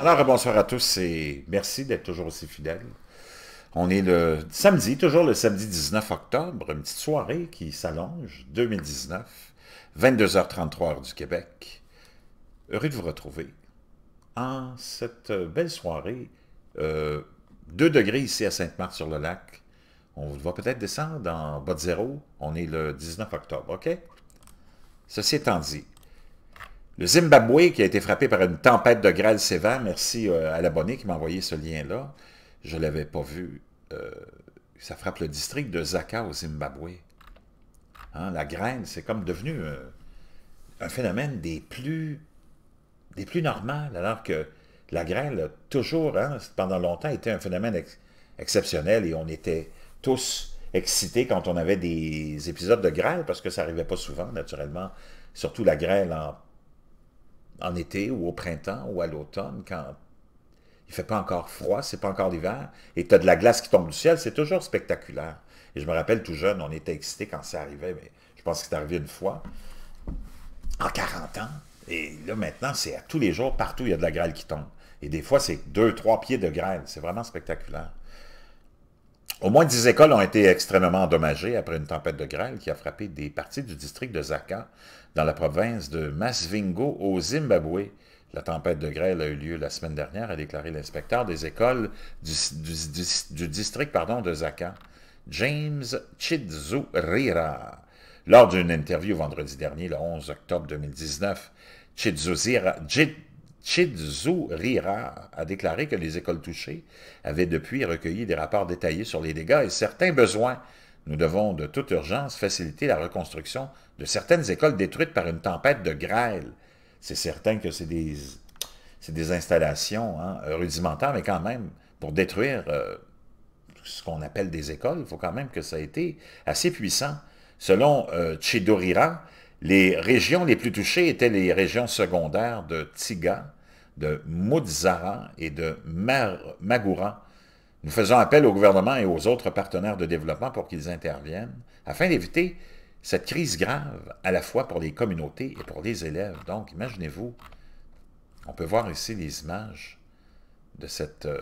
Alors, bonsoir à tous et merci d'être toujours aussi fidèles. On est le samedi, toujours le samedi 19 octobre, une petite soirée qui s'allonge, 2019, 22h33 du Québec. Heureux de vous retrouver en cette belle soirée. Euh, deux 2 degrés ici à Sainte-Marthe-sur-le-Lac. On va peut-être descendre en bas de zéro. On est le 19 octobre, OK? Ceci étant dit, le Zimbabwe, qui a été frappé par une tempête de grêle sévère, merci euh, à l'abonné qui m'a envoyé ce lien-là, je ne l'avais pas vu. Euh, ça frappe le district de Zaka au Zimbabwe. Hein, la grêle, c'est comme devenu euh, un phénomène des plus, des plus normales, alors que la grêle a toujours, hein, pendant longtemps, été un phénomène exceptionnel et on était tous excités quand on avait des épisodes de grêle, parce que ça n'arrivait pas souvent, naturellement, surtout la grêle en en été ou au printemps ou à l'automne, quand il ne fait pas encore froid, c'est pas encore l'hiver, et tu as de la glace qui tombe du ciel, c'est toujours spectaculaire. Et je me rappelle, tout jeune, on était excités quand ça arrivait, mais je pense que c'est arrivé une fois, en 40 ans. Et là, maintenant, c'est à tous les jours, partout, il y a de la grêle qui tombe. Et des fois, c'est deux, trois pieds de grêle. C'est vraiment spectaculaire. Au moins dix écoles ont été extrêmement endommagées après une tempête de grêle qui a frappé des parties du district de Zaka, dans la province de Masvingo, au Zimbabwe. La tempête de grêle a eu lieu la semaine dernière, a déclaré l'inspecteur des écoles du, district pardon, de Zaka, James Chidzurira. Lors d'une interview vendredi dernier, le 11 octobre 2019, Chidzuria, Chidzurira a déclaré que les écoles touchées avaient depuis recueilli des rapports détaillés sur les dégâts et certains besoins. Nous devons de toute urgence faciliter la reconstruction de certaines écoles détruites par une tempête de grêle. C'est certain que c'est des, installations hein, rudimentaires, mais quand même, pour détruire euh, ce qu'on appelle des écoles, il faut quand même que ça ait été assez puissant. Selon euh, les régions les plus touchées étaient les régions secondaires de Tiga, de Moudzara et de Mar Magouran, nous faisons appel au gouvernement et aux autres partenaires de développement pour qu'ils interviennent afin d'éviter cette crise grave, à la fois pour les communautés et pour les élèves. Donc, imaginez-vous, on peut voir ici les images de cette... Euh,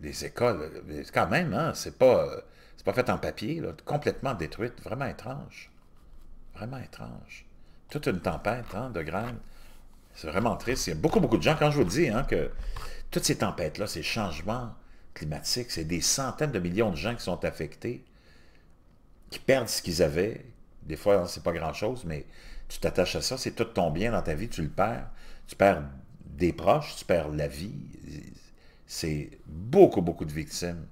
les écoles, quand même, hein, c'est pas, c'est pas fait en papier, complètement détruite, vraiment étrange. Vraiment étrange. Toute une tempête hein, de graines. C'est vraiment triste. Il y a beaucoup, beaucoup de gens, quand je vous dis hein, que toutes ces tempêtes-là, ces changements climatiques, c'est des centaines de millions de gens qui sont affectés, qui perdent ce qu'ils avaient. Des fois, c'est pas grand-chose, mais tu t'attaches à ça, c'est tout ton bien dans ta vie, tu le perds. Tu perds des proches, tu perds la vie. C'est beaucoup, beaucoup de victimes.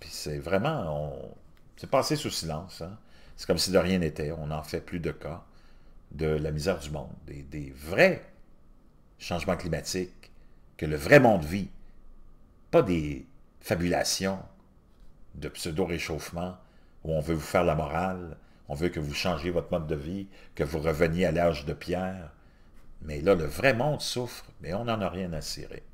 Puis c'est vraiment... On... C'est passé sous silence. Hein. C'est comme si de rien n'était. On n'en fait plus de cas de la misère du monde, des, des vrais changement climatique, que le vrai monde vit, pas des fabulations de pseudo-réchauffement où on veut vous faire la morale, on veut que vous changiez votre mode de vie, que vous reveniez à l'âge de pierre. Mais là, le vrai monde souffre, mais on n'en a rien à cirer.